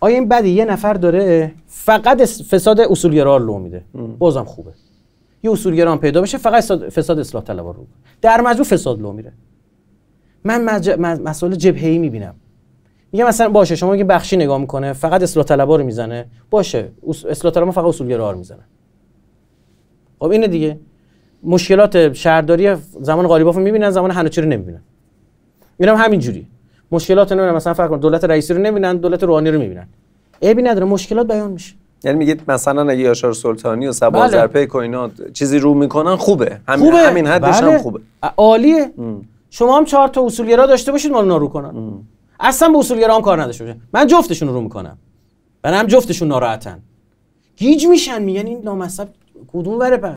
آیا این بدی یه نفر داره فقط فساد اصولگرا رو لو میده بازم خوبه یه اصولگرا پیدا بشه فقط فساد اصلاح طلبا رو در مجموع فساد لو میره من مج... جبهه‌ای میبینم میگم مثلا باشه شما میگه بخشی نگاه میکنه فقط اصلاح طلبا رو میزنه باشه اصلاح طلبا فقط اصولگرا رو میزنه خب اینه دیگه مشکلات شهرداری زمان قالیباف رو میبینن زمان هنوچی رو نمیبینن اینم همینجوریه مشکلات نمیدونم مثلا فرق دولت رئیسی رو نمیبینن دولت روحانی رو میبینن عیبی نداره مشکلات بیان میشه یعنی میگید مثلا اگه یاشار سلطانی و سبا بله. زرپه چیزی رو میکنن خوبه همین خوبه. حدش هم بله. خوبه عالیه شما هم چهار تا اصولگرا داشته باشید مال نارو کنن اصلا به اصولگرا هم کار نداشته باشید من جفتشون رو میکنم من هم جفتشون ناراحتن گیج میشن میگن این نامصب کدوم بره